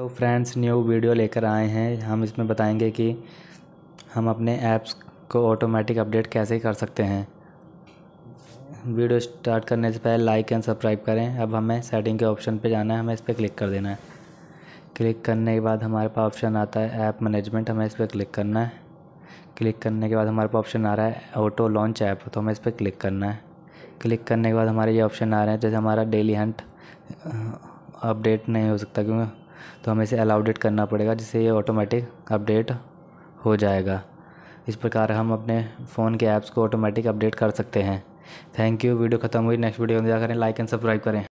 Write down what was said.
तो friends new video लेकर आए हैं हम इसमें बताएंगे कि हम अपने ऐप्स को ऑटोमेटिक अपडेट कैसे कर सकते हैं वीडियो स्टार्ट करने से पहले लाइक एंड सब्सक्राइब करें अब हमें सेटिंग के ऑप्शन पे जाना है हमें इस पर क्लिक कर देना है क्लिक करने के बाद हमारे पास ऑप्शन आता है ऐप मैनेजमेंट हमें इस पर क्लिक करना है क्लिक करने के बाद हमारे पास ऑप्शन आ रहा है ऑटो लॉन्च ऐप तो हमें इस पर क्लिक करना है क्लिक करने के बाद हमारे ये ऑप्शन आ रहे हैं जैसे हमारा डेली हंट अपडेट नहीं हो सकता क्योंकि तो हमें इसे अपडेट करना पड़ेगा जिससे ये ऑटोमेटिक अपडेट हो जाएगा इस प्रकार हम अपने फ़ोन के ऐप्स को ऑटोमेटिक अपडेट कर सकते हैं थैंक यू वीडियो खत्म हुई नेक्स्ट वीडियो में जा करें लाइक एंड सब्सक्राइब करें